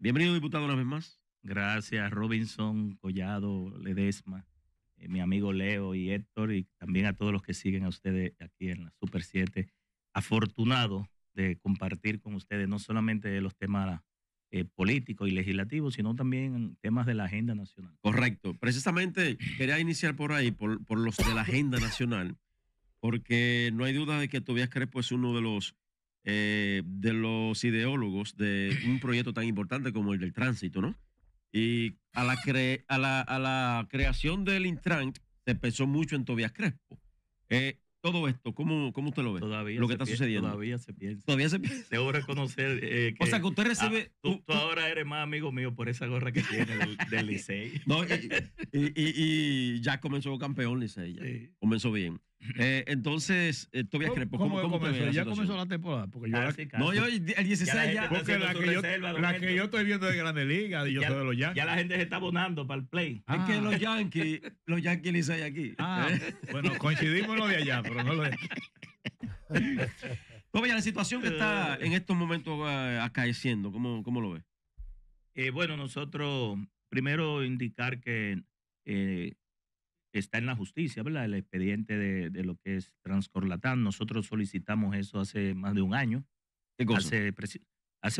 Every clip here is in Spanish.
Bienvenido, diputado, una vez más. Gracias, Robinson, Collado, Ledesma, eh, mi amigo Leo y Héctor, y también a todos los que siguen a ustedes aquí en la Super 7. Afortunado de compartir con ustedes no solamente los temas eh, políticos y legislativos, sino también temas de la agenda nacional. Correcto. Precisamente quería iniciar por ahí, por, por los de la agenda nacional, porque no hay duda de que Tobias Crespo es uno de los eh, de los ideólogos de un proyecto tan importante como el del tránsito, ¿no? Y a la, a la, creación del Intran se pensó mucho en Tobias Crespo. Eh, todo esto, ¿cómo, ¿cómo, usted lo ve? Todavía lo que está sucediendo. Todavía se piensa. Todavía se piensa. Debo reconocer. que, eh, o sea, que usted recibe. Ah, tú, ahora eres más amigo mío por esa gorra que tiene del, Licey. y, ya comenzó campeón Licey. Comenzó bien. Eh, entonces, todavía eh, Tobias Crespo, ¿cómo, ya comenzó la temporada. Porque yo ah, No, yo el 16 ya. porque la, que yo, estoy viendo de Grandes Liga. yo ya, soy de los Yankees. Ya la gente se está abonando para el play. Es que los ah. Yankees, los Yankees les hay aquí. Ah, eh. Bueno, coincidimos los lo de allá, pero no lo es. Tobias, la situación que está en estos momentos acaeciendo, ¿cómo, cómo lo ves? bueno, nosotros, primero indicar que está en la justicia, ¿verdad? El expediente de, lo que es Transcorlatán. Nosotros solicitamos eso hace más de un año. Hace,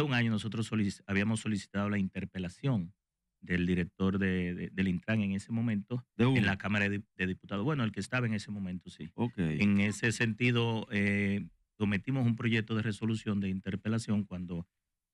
un año nosotros habíamos solicitado la interpelación del director de, del Intran en ese momento, en la Cámara de, Diputados. Bueno, el que estaba en ese momento, sí. Okay. En ese sentido, eh, cometimos un proyecto de resolución de interpelación cuando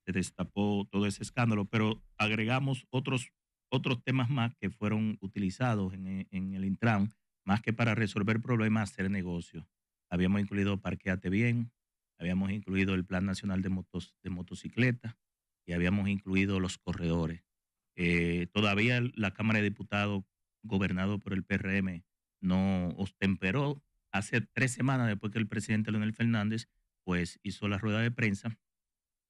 se destapó todo ese escándalo, pero agregamos otros otros temas más que fueron utilizados eh, en, el Intran, más que para resolver problemas, hacer negocios. Habíamos incluido Parqueate Bien, habíamos incluido el Plan Nacional de, Motos, de Motocicleta y habíamos incluido los corredores. Eh, todavía la Cámara de Diputados, gobernado por el PRM, no ostemperó. Hace tres semanas después que el presidente Leonel Fernández pues, hizo la rueda de prensa,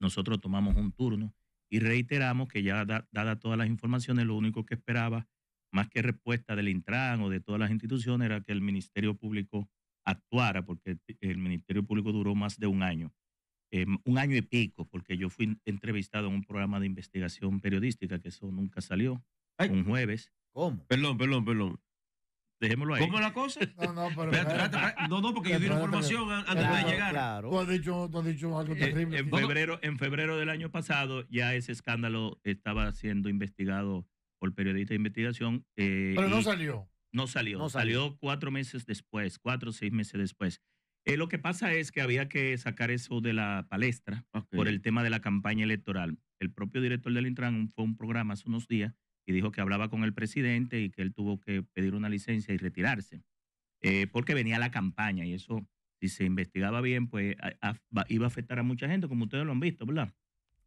nosotros tomamos un turno y reiteramos que ya dada dadas todas las informaciones, lo único que esperaba, más que respuesta del Intran o de todas las instituciones, era que el Ministerio Público actuara, porque el Ministerio Público duró más de un año, em, un año y pico, porque yo fui entrevistado en un programa de investigación periodística, que eso nunca salió, un jueves. ¿Cómo? Perdón, perdón, perdón. Dejémoslo ahí. ¿Cómo la cosa? No, no, pero. no, no, porque yo di información antes de llegar. Claro. Tú has dicho, algo eh, terrible. en, febrero, en febrero del año pasado ya ese escándalo estaba siendo investigado por periodista de investigación. Eh, pero no salió. no salió. salió. cuatro meses después, cuatro o seis meses después. Eh, lo que pasa es que había que sacar eso de la palestra por el tema de la campaña electoral. El propio director del Intran fue un programa hace unos días y dijo que hablaba con el presidente y que él tuvo que pedir una licencia y retirarse, eh, porque venía la campaña y eso, si se investigaba bien, pues iba a afectar a mucha gente, como ustedes lo han visto, ¿verdad?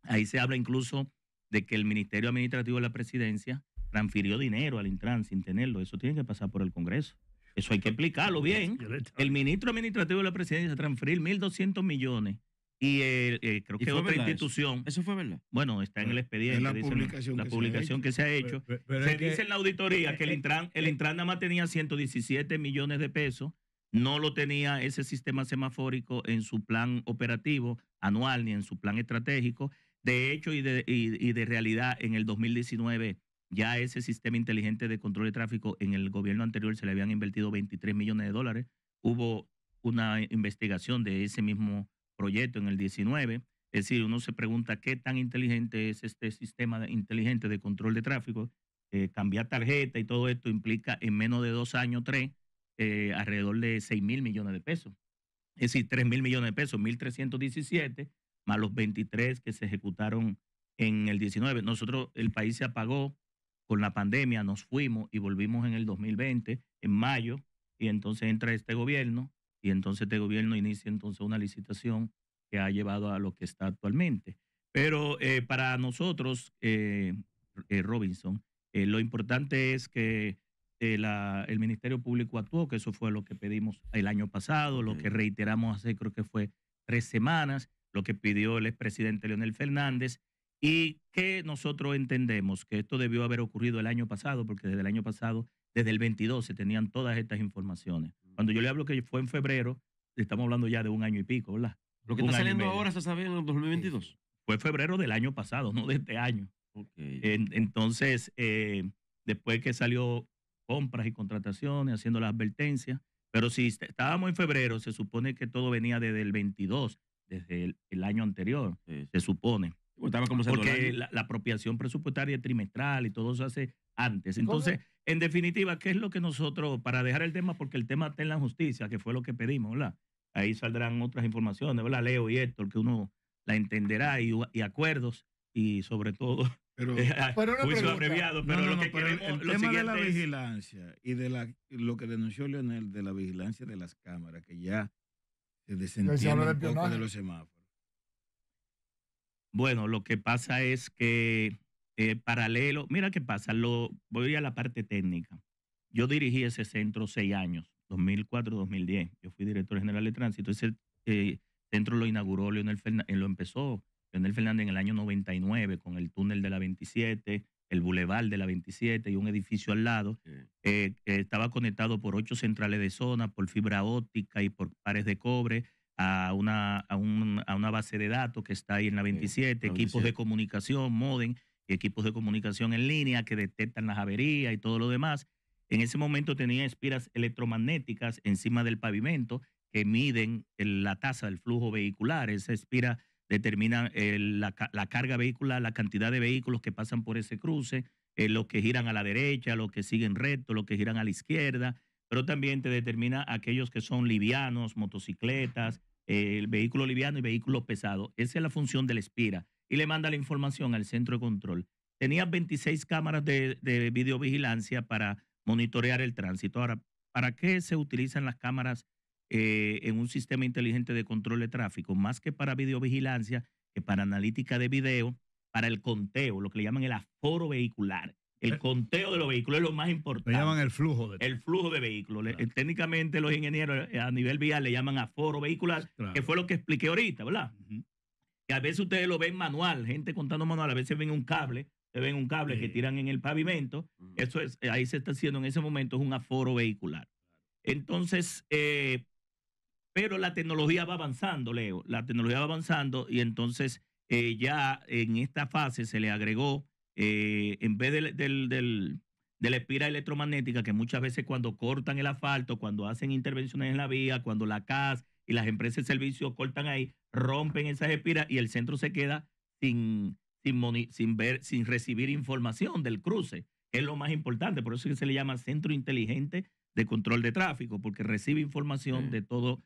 Ahí se habla incluso de que el Ministerio Administrativo de la Presidencia transfirió dinero al Intran sin tenerlo. Eso tiene que pasar por el Congreso. Eso hay que explicarlo bien. El ministro administrativo de la presidencia transferir 1.200 millones y eh, creo que otra institución. Eso? fue verdad. Bueno, está en el expediente. la publicación, la, que, publicación se que se ha hecho. se dice en la auditoría que el Intran, el eh, eh, Intran nada más tenía 117 millones de pesos. No lo tenía ese sistema semafórico en su plan operativo anual ni en su plan estratégico. De hecho y de realidad, en el 2019 ya ese sistema inteligente de control de tráfico en el gobierno anterior se le habían invertido 23 millones de dólares. Hubo una investigación de ese mismo proyecto en el 19. Es decir, uno se pregunta qué tan inteligente es este sistema inteligente de control de tráfico. Eh, cambiar tarjeta y todo esto implica en menos de dos años, tres, eh, alrededor de 6 mil millones de pesos. Es decir, 3 mil millones de pesos, 1.317 más los 23 que se ejecutaron en el 19. Nosotros, el país se apagó con la pandemia, nos fuimos y volvimos en el 2020, en mayo, y entonces entra este gobierno y entonces este gobierno inicia entonces una licitación que ha llevado a lo que está actualmente. Pero eh, para nosotros, eh, eh, Robinson, lo importante es que el Ministerio Público actuó, que eso fue lo que pedimos el año pasado, lo que reiteramos hace creo que fue tres semanas, lo que pidió el expresidente Leonel Fernández, y que nosotros entendemos que esto debió haber ocurrido el año pasado, porque desde el año pasado, desde el 22, se tenían todas estas informaciones. Cuando yo le hablo que fue en febrero, estamos hablando ya de un año y pico, ¿verdad? Lo que está saliendo ahora se sabe en el 2022. Fue febrero del año pasado, no de este año. entonces, eh, después que salió compras y contrataciones, haciendo las advertencias, pero si estábamos en febrero, se supone que todo venía desde el 22, desde el, año anterior, se supone. Porque la, apropiación presupuestaria trimestral y todo se hace antes. Entonces, en definitiva, ¿qué es lo que nosotros, para dejar el tema, porque el tema está en la justicia, que fue lo que pedimos, ¿verdad? Ahí saldrán otras informaciones, ¿verdad? Leo y Héctor, que uno la entenderá y, acuerdos y sobre todo pero, abreviado. Pero lo que queremos, el, tema de la vigilancia y de la, lo que denunció Leonel de la vigilancia de las cámaras, que ya se desentiende poco de los semáforos. Bueno, lo que pasa es que eh, paralelo. Mira qué pasa, lo, voy a la parte técnica. Yo dirigí ese centro seis años, 2004-2010. Yo fui director general de tránsito. Ese eh, centro lo inauguró Leonel Fernández, eh, lo empezó Leonel Fernández en el año 99 con el túnel de la 27, el bulevar de la 27 y un edificio al lado. que estaba conectado por ocho centrales de zona, por fibra óptica y por pares de cobre. A una, a, una base de datos que está ahí en la 27, la 27. equipos de comunicación, modem equipos de comunicación en línea que detectan las averías y todo lo demás. En ese momento tenía espiras electromagnéticas encima del pavimento que miden la tasa del flujo vehicular. Esa espira determina eh, la, carga vehicular, la cantidad de vehículos que pasan por ese cruce, eh, los que giran a la derecha, los que siguen recto, los que giran a la izquierda, pero también te determina aquellos que son livianos, motocicletas, eh, el vehículo liviano y vehículo pesado Esa es la función de la espira y le manda la información al centro de control. Tenía 26 cámaras de, videovigilancia para monitorear el tránsito. Ahora, ¿para qué se utilizan las cámaras eh, en un sistema inteligente de control de tráfico? Más que para videovigilancia, que para analítica de video, para el conteo, lo que le llaman el aforo vehicular. El eh. conteo de los vehículos es lo más importante. Le llaman el flujo de El flujo de vehículos. Técnicamente los ingenieros eh, a nivel vial le llaman aforo vehicular, que fue lo que expliqué ahorita, ¿verdad? que a veces ustedes lo ven manual, gente contando manual, a veces ven un cable, se ven un cable que tiran en el pavimento, eso es, ahí se está haciendo en ese momento es un aforo vehicular. Entonces, eh, pero la tecnología va avanzando, Leo, la tecnología va avanzando y entonces eh, ya en esta fase se le agregó, eh, en vez de la espira electromagnética, que muchas veces cuando cortan el asfalto, cuando hacen intervenciones en la vía, cuando la CAS, y las empresas de servicios cortan ahí, rompen esas espiras y el centro se queda sin, sin, ver, sin recibir información del cruce. Es lo más importante, por eso que se le llama centro inteligente de control de tráfico, porque recibe información de todo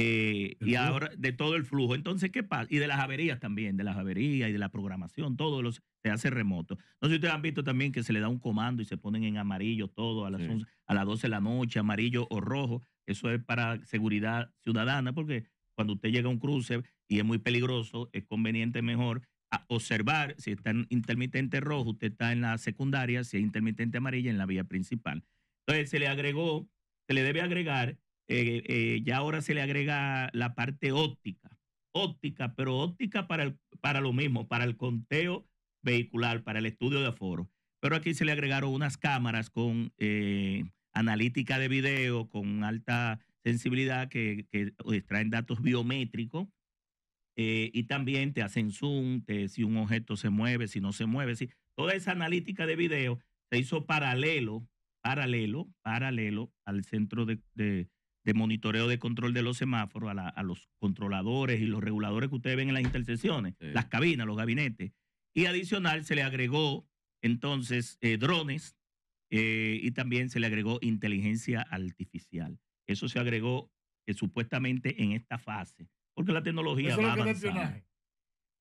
eh, y ahora de todo el flujo. Entonces, ¿qué pasa? Y de las averías también, de las averías y de la programación, todo los, se hace remoto. No sé si ustedes han visto también que se le da un comando y se ponen en amarillo todo a las, a las 12 de la noche, amarillo o rojo. Eso es para seguridad ciudadana, porque cuando usted llega a un cruce y es muy peligroso, es conveniente mejor observar si está en intermitente rojo, usted está en la secundaria, si es intermitente amarilla, en la vía principal. Entonces se le agregó, se le debe agregar eh, eh, ya ahora se le agrega la parte óptica, óptica, pero óptica para, el, para lo mismo, para el conteo vehicular, para el estudio de aforo. Pero aquí se le agregaron unas cámaras con eh, analítica de video, con alta sensibilidad que, extraen eh, datos biométricos y también te hacen zoom, te, si un objeto se mueve, si no se mueve. Si, toda esa analítica de video se hizo paralelo, paralelo, paralelo al centro de, de monitoreo de control de los semáforos a, los controladores y los reguladores que ustedes ven en las intersecciones, las cabinas, los gabinetes. Y adicional se le agregó entonces eh, drones eh, y también se le agregó inteligencia artificial. Eso se agregó eh, supuestamente en esta fase, porque la tecnología Eso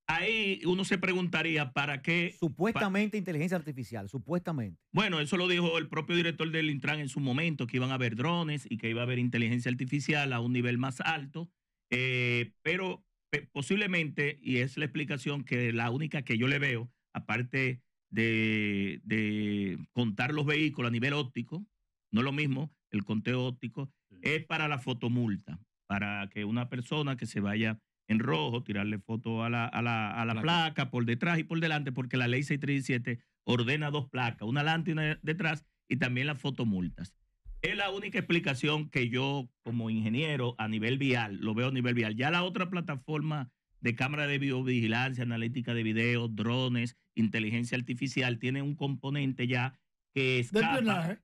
ahí uno se preguntaría para qué. Supuestamente inteligencia artificial, supuestamente. Bueno, eso lo dijo el propio director del Intran en su momento, que iban a haber drones y que iba a haber inteligencia artificial a un nivel más alto. Eh, pero posiblemente, y es la explicación que la única que yo le veo, aparte de, contar los vehículos a nivel óptico, no es lo mismo el conteo óptico, es para la fotomulta, para que una persona que se vaya en rojo, tirarle foto a la, a la, placa. por detrás y por delante, porque la ley 637 ordena dos placas, una delante y una detrás, y también las fotomultas. Es la única explicación que yo, como ingeniero, a nivel vial, lo veo a nivel vial. Ya la otra plataforma de cámara de biovigilancia, analítica de video, drones, inteligencia artificial, tiene un componente ya que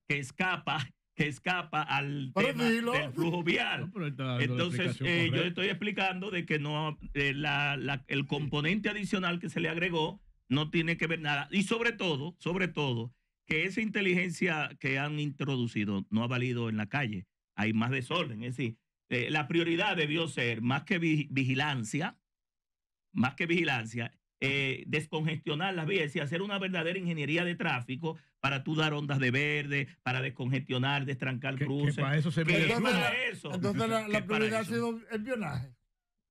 que escapa que escapa al flujo vial. Entonces, eh, yo estoy explicando de que no eh, el componente adicional que se le agregó no tiene que ver nada. Y sobre todo, sobre todo, que esa inteligencia que han introducido no ha valido en la calle. Hay más desorden. Es decir, eh, la prioridad debió ser más que vigilancia, más que vigilancia, descongestionar las vías y hacer una verdadera ingeniería de tráfico para tú dar ondas de verde, para descongestionar, destrancar cruces. para eso se mide. eso? entonces la, prioridad ha sido el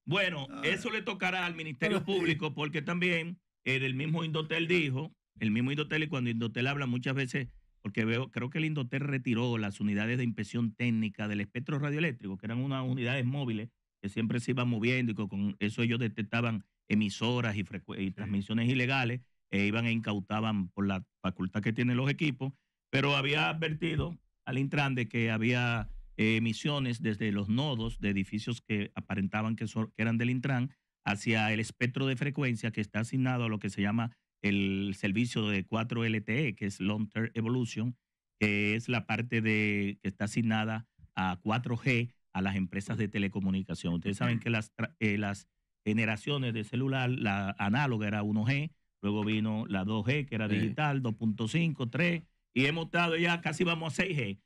Bueno, ah. eso le tocará al Ministerio ah, Público porque también eh, el mismo Indotel dijo, el mismo Indotel y cuando Indotel habla muchas veces, porque veo, creo que el Indotel retiró las unidades de inspección técnica del espectro radioeléctrico, que eran unas unidades móviles que siempre se iban moviendo y con eso ellos detectaban emisoras y, transmisiones ilegales e iban e incautaban por la facultad que tienen los equipos, pero había advertido al Intran de que había eh, emisiones desde los nodos de edificios que aparentaban que, eran del Intran hacia el espectro de frecuencia que está asignado a lo que se llama el servicio de 4 LTE, que es Long Term Evolution, que es la parte de, que está asignada a 4G a las empresas de telecomunicación. Ustedes saben que las, eh, las generaciones de celular, la análoga era 1G, Luego vino la 2G, que era digital, 2.5, 3, y hemos estado ya casi vamos a 6G.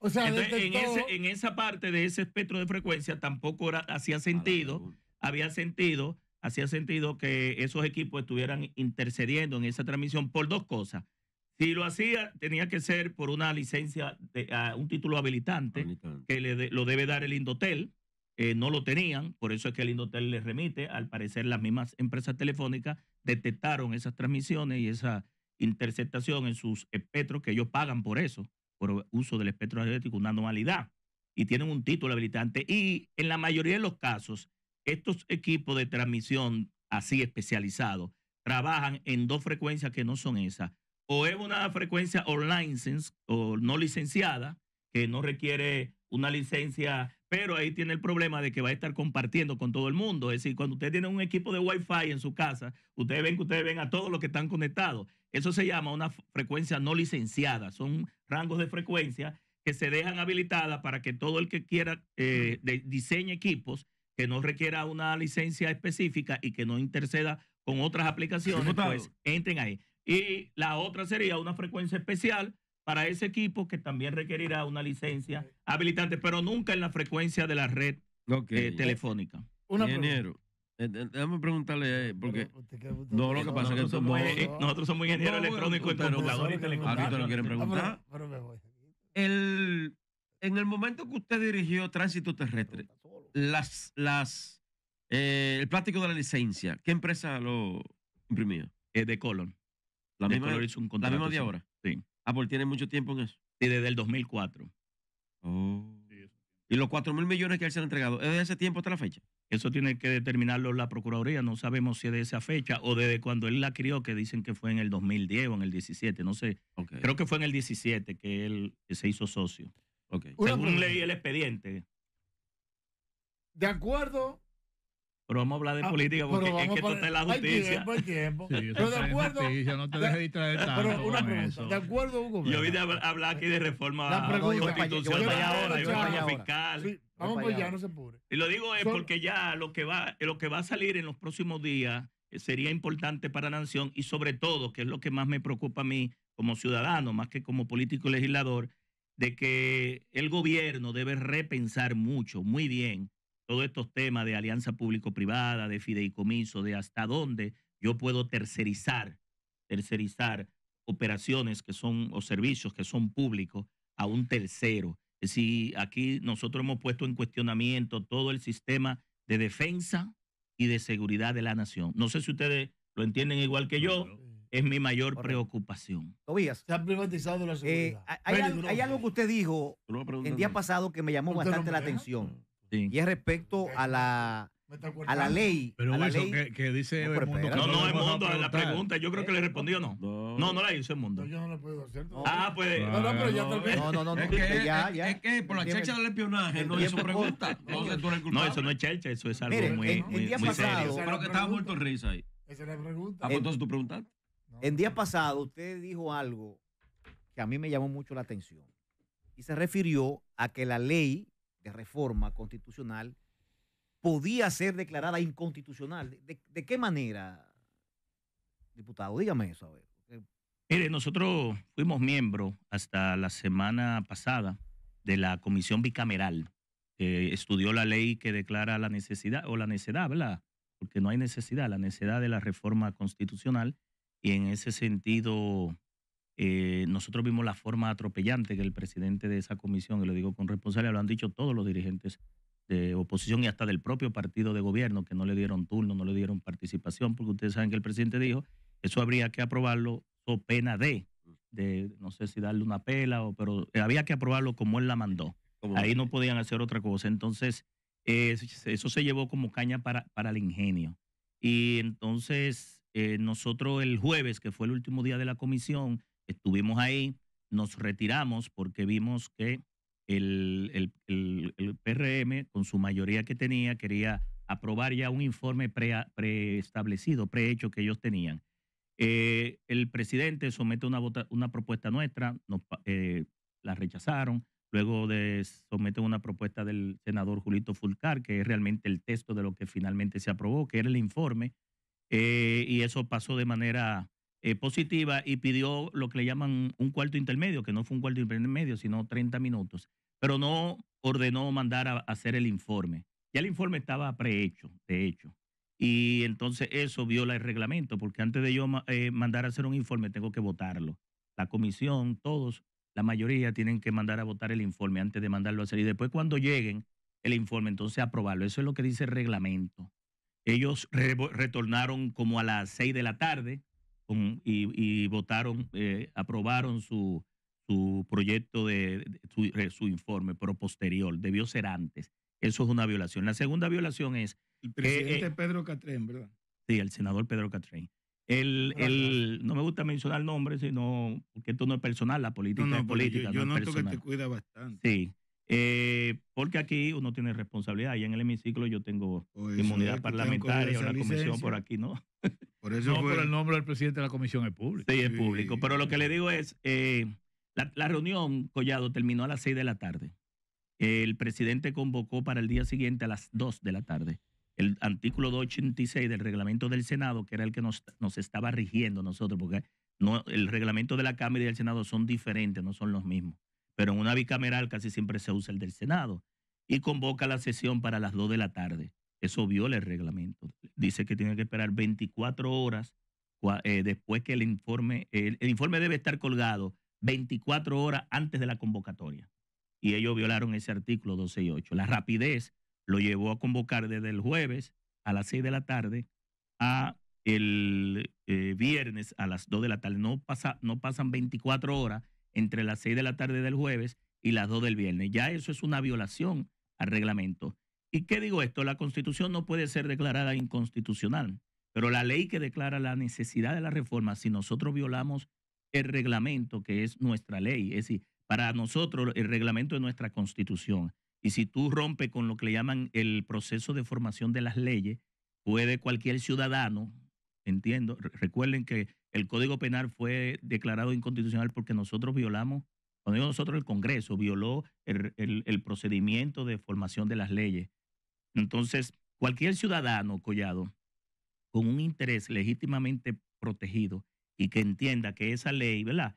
en, esa parte de ese espectro de frecuencia tampoco hacía sentido, ah, había sentido, hacía sentido que esos equipos estuvieran intercediendo en esa transmisión por dos cosas. Si lo hacía, tenía que ser por una licencia, de, ah, un título habilitante, que le lo debe dar el Indotel. Eh, no lo tenían, por eso es que el Indotel les remite, al parecer las mismas empresas telefónicas detectaron esas transmisiones y esa interceptación en sus espectros, que ellos pagan por eso, por uso del espectro radioeléctrico, una normalidad y tienen un título habilitante. Y en la mayoría de los casos, estos equipos de transmisión así especializados trabajan en dos frecuencias que no son esas. O es una frecuencia online o no licenciada, que no requiere una licencia, pero ahí tiene el problema de que va a estar compartiendo con todo el mundo. Es decir, cuando usted tiene un equipo de Wi-Fi en su casa, ustedes ven que ustedes ven a todos los que están conectados. Eso se llama una frecuencia no licenciada. Son rangos de frecuencia que se dejan habilitadas para que todo el que quiera eh, equipos que no requiera una licencia específica y que no interceda con otras aplicaciones, pues entren ahí. Y la otra sería una frecuencia especial para ese equipo que también requerirá una licencia habilitante, pero nunca en la frecuencia de la red eh, telefónica. Ingeniero, eh, eh, déjame preguntarle, porque no, lo que pasa es que nosotros somos ingenieros electrónicos y computadores y lo quieren El, en el momento que usted dirigió tránsito terrestre, las, las, el plástico de la licencia, ¿qué empresa lo imprimía? Es de Colon. La, misma, la misma de ahora. Sí. Apple tiene mucho tiempo en eso. Sí, desde el 2004. Oh. Y los 4 mil millones que él se ha entregado, ¿es de ese tiempo hasta la fecha? Eso tiene que determinarlo la Procuraduría. No sabemos si es de esa fecha o desde cuando él la crió, que dicen que fue en el 2010 o en el 17. No sé. Creo que fue en el 17 que él se hizo socio. Okay. Según leí el expediente. De acuerdo pero vamos a hablar de ah, política porque es que esto está en la justicia. Hay tiempo, hay tiempo. Sí, pero de acuerdo. Justicia, no te dejes distraer tanto. Pero una Eso. De acuerdo, Hugo. Yo vine a hablar aquí de reforma constitucional ahora, reforma fiscal. vamos pues ya, no se pude. Y lo digo es porque ya lo que va, lo que va a salir en los próximos días eh, sería importante para la nación y sobre todo, que es lo que más me preocupa a mí como ciudadano, más que como político y legislador, de que el gobierno debe repensar mucho, muy bien, todos estos temas de alianza público-privada, de fideicomiso, de hasta dónde yo puedo tercerizar, tercerizar operaciones que son o servicios que son públicos a un tercero. Es decir, aquí nosotros hemos puesto en cuestionamiento todo el sistema de defensa y de seguridad de la nación. No sé si ustedes lo entienden igual que yo. Es mi mayor preocupación. Tobías. Se ha privatizado la eh, seguridad. hay, algo que usted dijo el día pasado que me llamó bastante la atención. Y es respecto a la a la ley. Pero la eso Que, dice no, el mundo no, no, el mundo, la pregunta, yo creo que le respondió o no. No, no, la hizo el mundo. yo no la puedo hacer. Ah, pues. No, no, pero ya tal No, no, no, es, que, ya, ya. es que por la checha del espionaje no hizo pregunta. No, eso no es checha, eso es algo muy, el, día pasado, Pero que estaba muerto de risa ahí. Esa es la pregunta. Ah, pues, entonces tú preguntaste. En día pasado usted dijo algo que a mí me llamó mucho la atención. Y se refirió a que la ley reforma constitucional podía ser declarada inconstitucional. ¿De, qué manera, diputado? Dígame eso, Mire, nosotros fuimos miembros hasta la semana pasada de la comisión bicameral que estudió la ley que declara la necesidad o la necesidad, ¿verdad? Porque no hay necesidad, la necesidad de la reforma constitucional y en ese sentido eh, nosotros vimos la forma atropellante que el presidente de esa comisión, y lo digo con responsabilidad, lo han dicho todos los dirigentes de oposición y hasta del propio partido de gobierno, que no le dieron turno, no le dieron participación, porque ustedes saben que el presidente dijo, eso habría que aprobarlo o pena de, mm. de no sé si darle una pela, o, pero eh, había que aprobarlo como él la mandó. Ahí no podían hacer otra cosa. Entonces, eh, eso se llevó como caña para, para el ingenio. Y entonces, nosotros el jueves, que fue el último día de la comisión, Estuvimos ahí, nos retiramos porque vimos que el, el, PRM, con su mayoría que tenía, quería aprobar ya un informe preestablecido, prehecho que ellos tenían. Eh, el presidente somete una, una propuesta nuestra, nos, eh, la rechazaron, luego de, somete una propuesta del senador Julito Fulcar, que es realmente el texto de lo que finalmente se aprobó, que era el informe, eh, y eso pasó de manera eh, positiva y pidió lo que le llaman un cuarto intermedio, que no fue un cuarto intermedio, sino 30 minutos, pero no ordenó mandar a, hacer el informe. Ya el informe estaba prehecho, de hecho. Y entonces eso viola el reglamento, porque antes de yo eh, mandar a hacer un informe tengo que votarlo. La comisión, todos, la mayoría tienen que mandar a votar el informe antes de mandarlo a hacer. Y después cuando lleguen el informe, entonces aprobarlo. Eso es lo que dice el reglamento. Ellos retornaron como a las 6 de la tarde, y, votaron, eh, aprobaron su, su proyecto de, eh, su, informe, pero posterior, debió ser antes. Eso es una violación. La segunda violación es... El eh, presidente Pedro Catrén, ¿verdad? Sí, el senador Pedro Catrén. El, el, no me gusta mencionar nombres, sino porque esto no es personal, la política no, es política. Yo, noto que te cuida bastante. Sí. Eh, porque aquí uno tiene responsabilidad. Y en el hemiciclo yo tengo oh, inmunidad parlamentaria, una comisión por aquí, ¿no? Por eso el nombre del presidente de la comisión es público. Sí, es público. Pero lo que le digo es, eh, la, reunión, Collado, terminó a las 6 de la tarde. El presidente convocó para el día siguiente a las 2 de la tarde el artículo 286 del reglamento del Senado, que era el que nos, estaba rigiendo nosotros, porque no, el reglamento de la Cámara y del Senado son diferentes, no son los mismos pero en una bicameral casi siempre se usa el del Senado, y convoca la sesión para las 2 de la tarde. Eso viola el reglamento. Dice que tiene que esperar 24 horas eh, después que el informe, el, informe debe estar colgado 24 horas antes de la convocatoria. Y ellos violaron ese artículo 12 y 8. La rapidez lo llevó a convocar desde el jueves a las 6 de la tarde a el eh, viernes a las 2 de la tarde. No, pasa, no pasan 24 horas entre las 6 de la tarde del jueves y las 2 del viernes. Ya eso es una violación al reglamento. ¿Y qué digo esto? La constitución no puede ser declarada inconstitucional, pero la ley que declara la necesidad de la reforma, si nosotros violamos el reglamento, que es nuestra ley, es decir, para nosotros el reglamento es nuestra constitución. Y si tú rompes con lo que le llaman el proceso de formación de las leyes, puede cualquier ciudadano, entiendo. Recuerden que el Código Penal fue declarado inconstitucional porque nosotros violamos, cuando nosotros, el Congreso violó el, procedimiento de formación de las leyes. Entonces, cualquier ciudadano, Collado, con un interés legítimamente protegido y que entienda que esa ley, ¿verdad?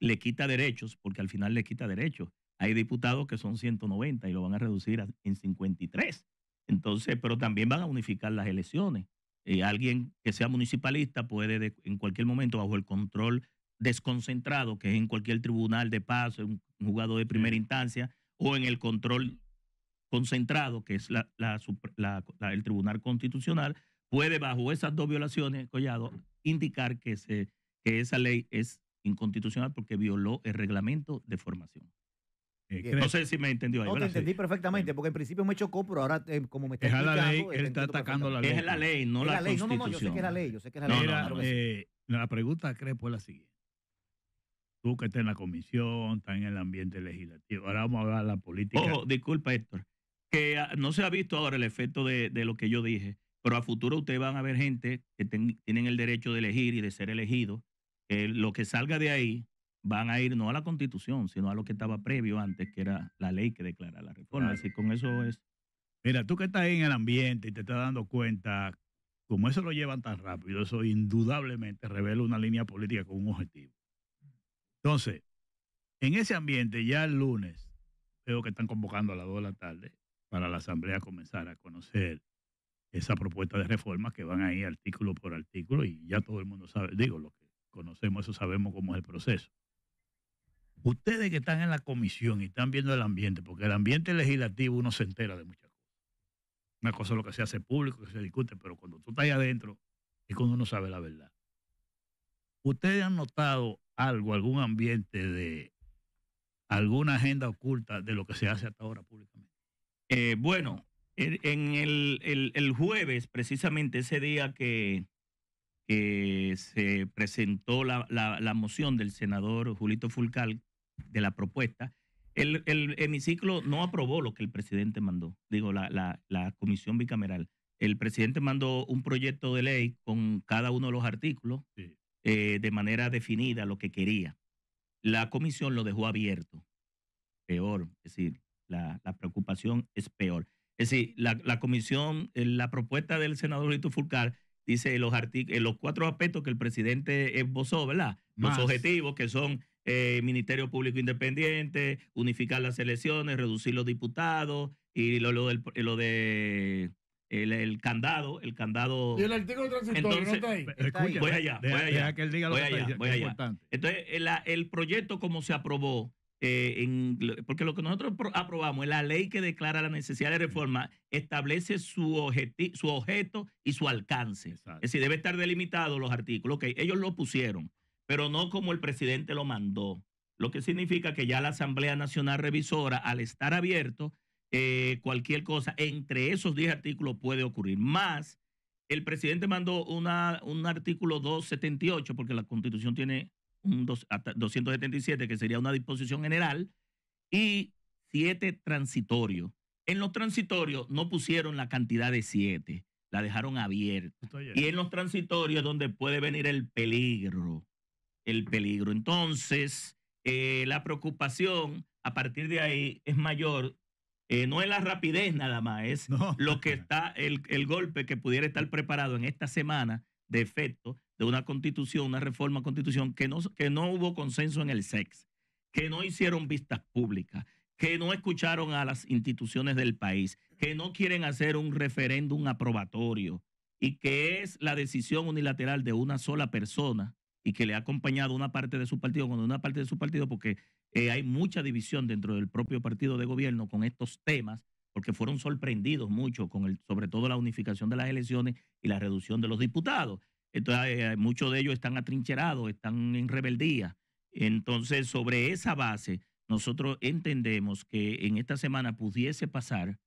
Le quita derechos, porque al final le quita derechos. Hay diputados que son 190 y lo van a reducir en 53. Entonces, pero también van a unificar las elecciones. Eh, alguien que sea municipalista puede en cualquier momento, bajo el control desconcentrado, que es en cualquier tribunal de paso, un, un jugador de primera instancia, o en el control concentrado, que es el Tribunal Constitucional, puede, bajo esas dos violaciones, Collado, indicar que esa ley es inconstitucional porque violó el reglamento de formación. Eh, no sé si me entendió ahí. No, te entendí perfectamente, porque en principio me chocó, pero ahora eh, como me está La eh, atacando la ley. Es la ley, no la, ley. Constitución. No, no, yo sé que es la ley, yo sé que es la ley. la pregunta, creo es pues, la siguiente. Tú que estás en la comisión, estás en el ambiente legislativo. Ahora vamos a hablar de la política. Ojo, disculpa, Héctor, que ah, no se ha visto ahora el efecto de, lo que yo dije, pero a futuro ustedes van a ver gente que tienen el derecho de elegir y de ser elegido. lo que salga de ahí van a ir no a la constitución, sino a lo que estaba previo antes, que era la ley que declara la reforma. Así Así con eso es. Mira, tú que estás ahí en el ambiente y te estás dando cuenta, como eso lo llevan tan rápido, eso indudablemente revela una línea política con un objetivo. Entonces, en ese ambiente, ya el lunes, veo que están convocando a las 2 de la tarde para la Asamblea comenzar a conocer esa propuesta de reforma que van a ir artículo por artículo y ya todo el mundo sabe, digo, lo que conocemos, eso sabemos cómo es el proceso ustedes que están en la comisión y están viendo el ambiente, porque el ambiente legislativo uno se entera de muchas cosas. Una cosa es lo que se hace público, que se discute, pero cuando tú estás ahí adentro es cuando uno sabe la verdad. ¿Ustedes han notado algo, algún ambiente de alguna agenda oculta de lo que se hace hasta ahora públicamente? Eh, bueno, en el, jueves, precisamente ese día que, se presentó la, la moción del senador Julito Fulcal, de la propuesta, el, el, hemiciclo no aprobó lo que el presidente mandó, digo, la, la, comisión bicameral. El presidente mandó un proyecto de ley con cada uno de los artículos eh, de manera definida lo que quería. La comisión lo dejó abierto. Peor, es decir, la, preocupación es peor. Es decir, la, comisión, eh, la propuesta del senador Lito Fulcar dice los, eh, los cuatro aspectos que el presidente esbozó, ¿verdad? Los objetivos que son eh, Ministerio Público Independiente, unificar las elecciones, reducir los diputados y lo, de el, candado, el candado. Y el artículo transitorio está ahí. voy allá, voy allá. que él diga lo Entonces, el, proyecto como se aprobó, eh, porque lo que nosotros aprobamos es la ley que declara la necesidad de reforma, establece su, su objeto y su alcance. Es decir, debe estar delimitado los artículos. Ok, ellos lo pusieron pero no como el presidente lo mandó. Lo que significa que ya la Asamblea Nacional Revisora, al estar abierto, eh, cualquier cosa entre esos 10 artículos puede ocurrir. Más, el presidente mandó un artículo 278, porque la constitución tiene un 277, que sería una disposición general, y siete transitorios. En los transitorios no pusieron la cantidad de siete, la dejaron abierta. Y en los transitorios es donde puede venir el peligro el peligro. Entonces, eh, la preocupación a partir de ahí es mayor. Eh, no es la rapidez nada más, es lo que está, el, golpe que pudiera estar preparado en esta semana de efecto de una constitución, una reforma constitución, que no, que no hubo consenso en el SEX, que no hicieron vistas públicas, que no escucharon a las instituciones del país, que no quieren hacer un referéndum aprobatorio y que es la decisión unilateral de una sola persona y que le ha acompañado una parte de su partido, cuando una parte de su partido, porque eh, hay mucha división dentro del propio partido de gobierno con estos temas, porque fueron sorprendidos mucho con el, sobre todo la unificación de las elecciones y la reducción de los diputados. Entonces, eh, muchos de ellos están atrincherados, están en rebeldía. Entonces, sobre esa base, nosotros entendemos que en esta semana pudiese pasar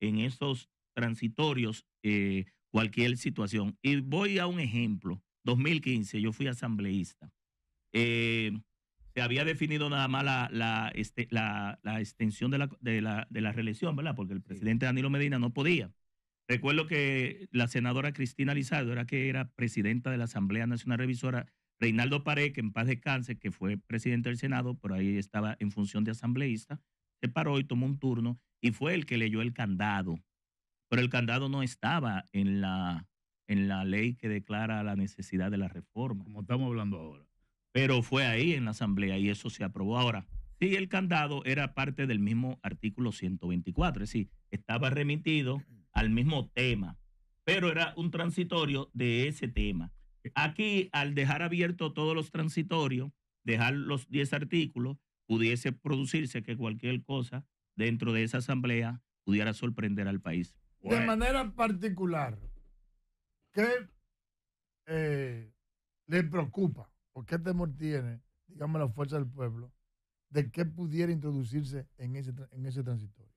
en esos transitorios eh, cualquier situación. Y voy a un ejemplo 2015 yo fui asambleísta. Eh, se había definido nada más la, la, este, extensión de, de la, reelección, ¿verdad? Porque el presidente Danilo Medina no podía. Recuerdo que la senadora Cristina Lizardo era que era presidenta de la Asamblea Nacional Revisora, Reinaldo Pared, que en paz descanse, que fue presidente del Senado, por ahí estaba en función de asambleísta, se paró y tomó un turno y fue el que leyó el candado. Pero el candado no estaba en la en la ley que declara la necesidad de la reforma. Como estamos hablando ahora. Pero fue ahí en la Asamblea y eso se aprobó. Ahora, sí, el candado era parte del mismo artículo 124, es decir, estaba remitido al mismo tema, pero era un transitorio de ese tema. Aquí, al dejar abierto todos los transitorios, dejar los 10 artículos, pudiese producirse que cualquier cosa dentro de esa asamblea pudiera sorprender al país. De manera particular, qué eh, le preocupa o qué temor tiene, digamos, la fuerza del pueblo de que pudiera introducirse en ese, en ese transitorio?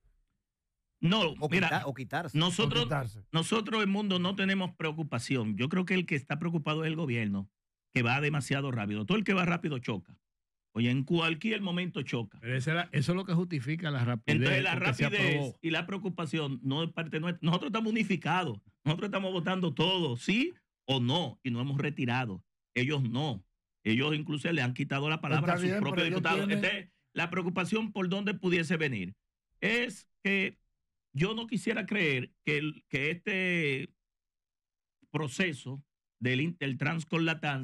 No, mira, o quitarse. Nosotros, o nosotros, el mundo, no tenemos preocupación. Yo creo que el que está preocupado es el gobierno, que va demasiado rápido. Todo el que va rápido choca. Oye, en cualquier momento choca. eso, es lo que justifica la rapidez. Entonces la rapidez y la preocupación no es parte nuestra. Nosotros estamos unificados. Nosotros estamos votando todo, sí o no, y no hemos retirado. Ellos no. Ellos incluso le han quitado la palabra a sus propios diputados. la preocupación por dónde pudiese venir es que yo no quisiera creer que, que este proceso del, del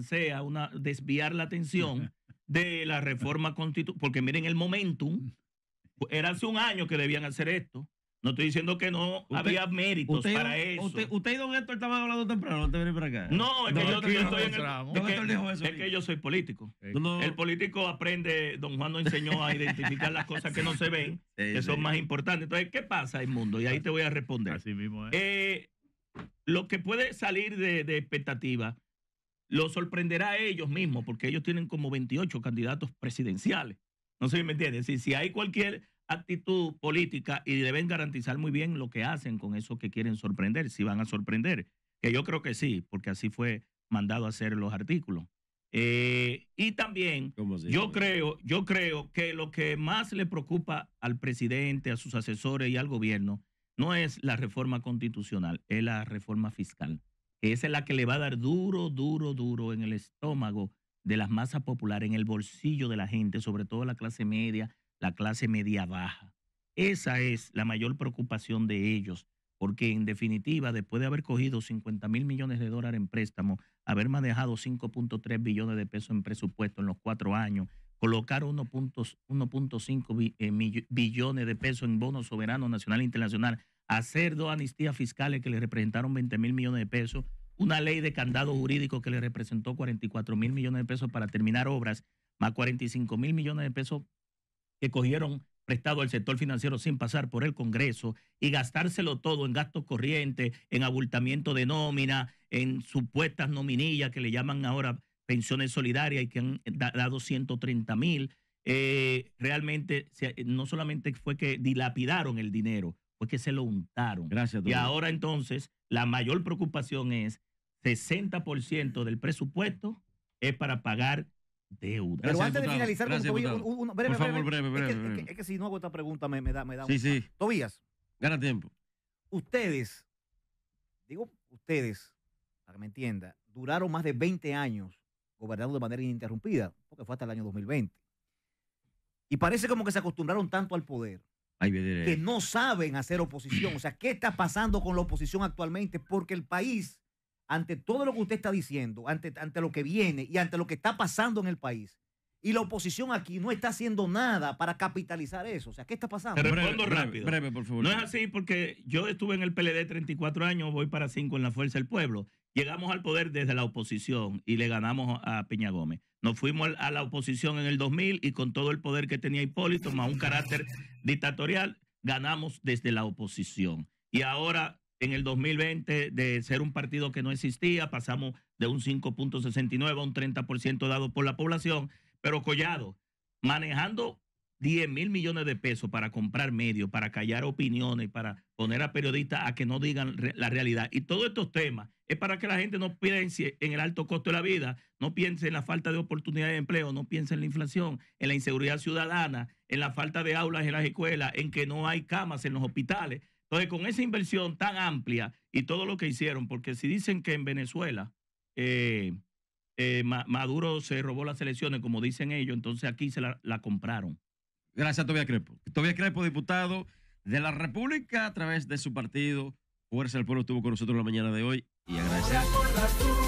sea una, desviar la atención de la reforma constitucional, porque miren el momentum, era hace un año que debían hacer esto. No estoy diciendo que no había méritos para eso. Usted, y don Héctor estaban hablando temprano, no te venir para acá. No, es que yo, estoy en es, que, yo soy político. Eh, el político aprende, don Juan nos enseñó a identificar las cosas que no se ven, que son más importantes. Entonces, ¿qué pasa, el mundo? Y ahí te voy a responder. Así mismo eh, lo que puede salir de expectativa lo sorprenderá a ellos mismos, porque ellos tienen como 28 candidatos presidenciales. No sé si me entienden, Si, hay cualquier actitud política y deben garantizar muy bien lo que hacen con eso que quieren sorprender, si van a sorprender, que yo creo que sí, porque así fue mandado a hacer los artículos. Eh, y también yo creo, yo creo que lo que más le preocupa al presidente, a sus asesores y al gobierno no es la reforma constitucional, es la reforma fiscal esa es la que le va a dar duro, duro, duro en el estómago de las masas populares, en el bolsillo de la gente, sobre todo la clase media, la clase media baja. Esa es la mayor preocupación de ellos, porque en definitiva, después de haber cogido 50 mil millones de dólares en préstamo, haber manejado 5.3 billones de pesos en presupuesto en los cuatro años, colocar 1.5 eh, billones de pesos en bonos soberanos nacional e internacional, hacer dos amnistías fiscales que le representaron 20 mil millones de pesos, una ley de candado jurídico que le representó 44 mil millones de pesos para terminar obras, más 45 mil millones de pesos que cogieron prestado al sector financiero sin pasar por el Congreso y gastárselo todo en gastos corrientes, en abultamiento de nómina, en supuestas nominillas que le llaman ahora pensiones solidarias y que han eh, dado 130 mil. Eh, realmente, eh, no solamente fue que dilapidaron el dinero, fue que se lo untaron. Gracias. Doctor. Y ahora entonces, la mayor preocupación es 60% del presupuesto es para pagar deuda. Pero antes de finalizar, es que, si no hago esta pregunta me, da, me da sí, Sí. Tobías. Gana tiempo. Ustedes, digo ustedes, para que me entienda, duraron más de 20 años gobernando de manera ininterrumpida, porque fue hasta el año 2020. Y parece como que se acostumbraron tanto al poder que no saben hacer oposición. O sea, ¿qué está pasando con la oposición actualmente? Porque el país, ante todo lo que usted está diciendo, ante, ante lo que viene y ante lo que está pasando en el país, y la oposición aquí no está haciendo nada para capitalizar eso. O sea, ¿qué está pasando? respondo rápido. Breve, por favor. No es así porque yo estuve en el PLD 34 años, voy para 5 en la Fuerza del Pueblo llegamos al poder desde la oposición y le ganamos a Peña Gómez. Nos fuimos a la oposición en el 2000 y con todo el poder que tenía Hipólito, más un carácter dictatorial, ganamos desde la oposición. Y ahora, en el 2020, de ser un partido que no existía, pasamos de un 5.69 a un 30% dado por la población, pero Collado, manejando 10 mil millones de pesos para comprar medios, para callar opiniones, para poner a periodistas a que no digan la realidad. Y todos estos temas es para que la gente no piense en el alto costo de la vida, no piense en la falta de oportunidades de empleo, no piense en la inflación, en la inseguridad ciudadana, en la falta de aulas en las escuelas, en que no hay camas en los hospitales. Entonces, con esa inversión tan amplia y todo lo que hicieron, porque si dicen que en Venezuela... Eh, eh, Maduro se robó las elecciones, como dicen ellos, entonces aquí se la compraron. Gracias a Tobia Crepo. Tobia Crepo, diputado de la República a través de su partido. Fuerza del Pueblo estuvo con nosotros la mañana de hoy y agradecemos.